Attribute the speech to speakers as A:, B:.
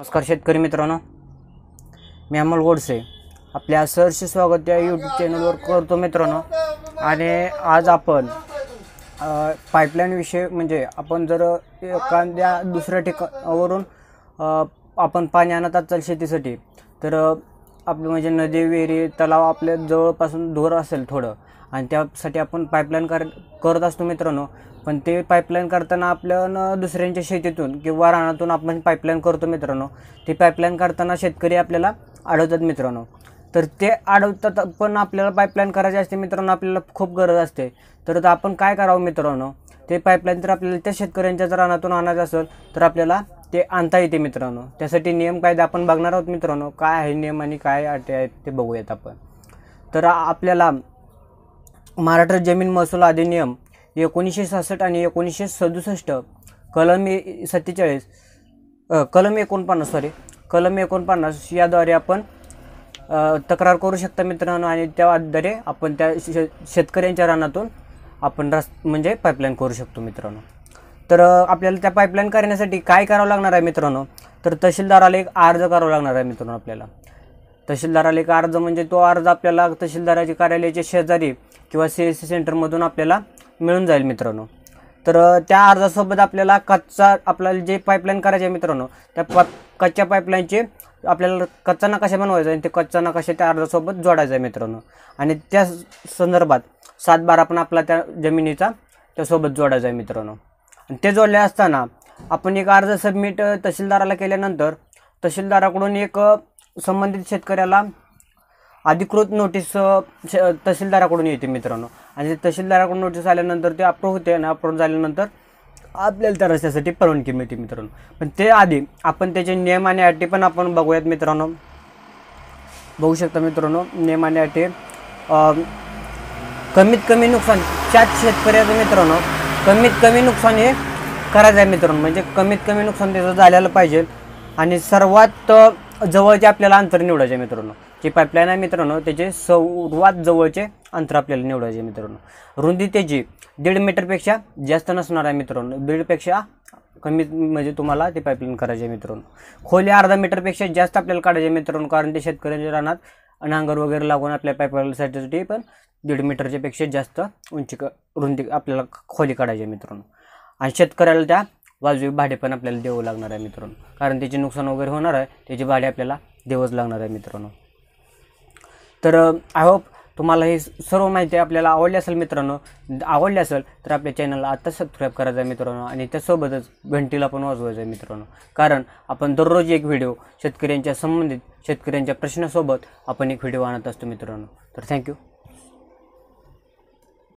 A: नमस्कार शेतकरी मित्रांनो मी अमोल गोडसे आपल्या सरशी स्वागत या यूट्यूब चॅनलवर करतो मित्रांनो आणि आज आपण पाईपलाईनविषयी विषय म्हणजे आपण जर एखाद्या दुसऱ्या ठिकाणावरून आपण पाणी आणत असाल शेतीसाठी तर आपलं म्हणजे नदी विहिरी तलाव आपल्या जवळपासून दूर असेल थोडं आणि त्यासाठी आपण पाईपलाईन कर करत असतो मित्रांनो पण ते पाईपलाईन करताना आपल्यानं दुसऱ्यांच्या शेतीतून किंवा रानातून आपण पाईपलाईन करतो मित्रांनो ते पाईपलाईन करताना शेतकरी आपल्याला अडवतात मित्रांनो तर ते अडवतात पण आपल्याला पाईपलाईन करायची असते मित्रांनो आपल्याला खूप गरज असते तर आपण काय करावं मित्रांनो ते पाईपलाईन जर आपल्याला त्या शेतकऱ्यांच्या जर रानातून आणायचं असेल तर आपल्याला ते आणता येते मित्रांनो त्यासाठी नियम कायदा आपण बघणार आहोत मित्रांनो काय आहे नियम आणि काय अटी आहेत ते बघूयात आपण तर आपल्याला महाराष्ट्र जमीन महसूल अधिनियम एकोणीसशे सहासष्ट आणि एकोणीसशे सदुसष्ट कलम ए सत्तेचाळीस कलम एकोणपन्नास सॉरी कलम एकोणपन्नास याद्वारे आपण तक्रार करू शकता मित्रांनो आणि त्याद्वारे आपण त्या शेतकऱ्यांच्या रानातून आपण रस म्हणजे पाईपलाईन करू शकतो मित्रांनो तर आपल्याला त्या पाईपलाईन करण्यासाठी काय करावं लागणार आहे मित्रांनो तर तहसीलदाराला एक अर्ज करावा लागणार आहे मित्रांनो आपल्याला तहसीलदाराला एक अर्ज म्हणजे तो अर्ज आपल्याला तहसीलदाराच्या कार्यालयाच्या शेजारी किंवा सी एस सी सेंटरमधून आपल्याला मिळून जाईल मित्रांनो तर त्या अर्जासोबत आपल्याला कच्चा आपल्याला जे पाईपलाईन करायचे आहे मित्रांनो त्या पा कच्च्या पाईपलाईनचे आपल्याला कच्चा नकाशा बनवायचा आणि ते कच्चा नकाशा त्या अर्जासोबत जोडायचा आहे मित्रांनो आणि त्या संदर्भात सात बारा पण आपला त्या जमिनीचा त्यासोबत जोडायचा आहे मित्रांनो आणि ते जोडले असताना आपण एक अर्ज सबमिट तहसीलदाराला केल्यानंतर तहसीलदाराकडून एक संबंधित शेतकऱ्याला अधिकृत नोटीस तहसीलदाराकडून येते मित्रांनो आणि तहसीलदाराकडून नोटीस आल्यानंतर ते अप्रूव्ह होते आणि अप्रूव्ह झाल्यानंतर आपल्याला त्या रस्त्यासाठी परवानगी मिळते मित्रांनो पण ते आधी आपण त्याचे नियम आणि अटी पण आपण बघूयात मित्रांनो बघू शकता मित्रांनो नियम आणि अटी कमीत कमी नुकसान त्याच शेतकऱ्याचं मित्रांनो कमीत कमी नुकसान हे करायचं आहे मित्रांनो म्हणजे कमीत कमी नुकसान त्याचं झालेलं पाहिजे आणि सर्वात जवळचे आपल्याला अंतर निवडायचे मित्रांनो जे पाईपलाईन आहे मित्रांनो त्याचे सर्वात जवळचे अंतर आपल्याला निवडायचे मित्रांनो रुंदी त्याची दीड मीटरपेक्षा जास्त नसणार आहे मित्रांनो दीडपेक्षा कमी म्हणजे तुम्हाला ते पाईपलाईन करायचे मित्रांनो खोली अर्धा मीटरपेक्षा जास्त आपल्याला काढायचे मित्रांनो कारण ते शेतकऱ्यांच्या रानात नांगर वगैरे लागून आपल्या साठीसाठी पण दीड मीटरच्यापेक्षा जास्त उंची रुंदी आपल्याला खोली काढायची मित्रांनो आणि शेतकऱ्याला त्या वाजवी भाडे पण आपल्याला देऊ लागणार आहे मित्रांनो कारण त्याचे नुकसान वगैरे होणार आहे त्याचे भाडे आपल्याला देऊच लागणार आहे मित्रांनो तर आय होप तुम्हाला हे सर्व माहिती आपल्याला आवडली असेल मित्रांनो आवडली असेल तर आपल्या चॅनलला आत्ताच सबस्क्राईब करायचं आहे मित्रांनो आणि त्यासोबतच घंटीला पण वाजवायचं आहे मित्रांनो कारण आपण दररोज एक व्हिडिओ शेतकऱ्यांच्या संबंधित शेतकऱ्यांच्या प्रश्नासोबत आपण एक व्हिडिओ आणत असतो मित्रांनो तर थँक्यू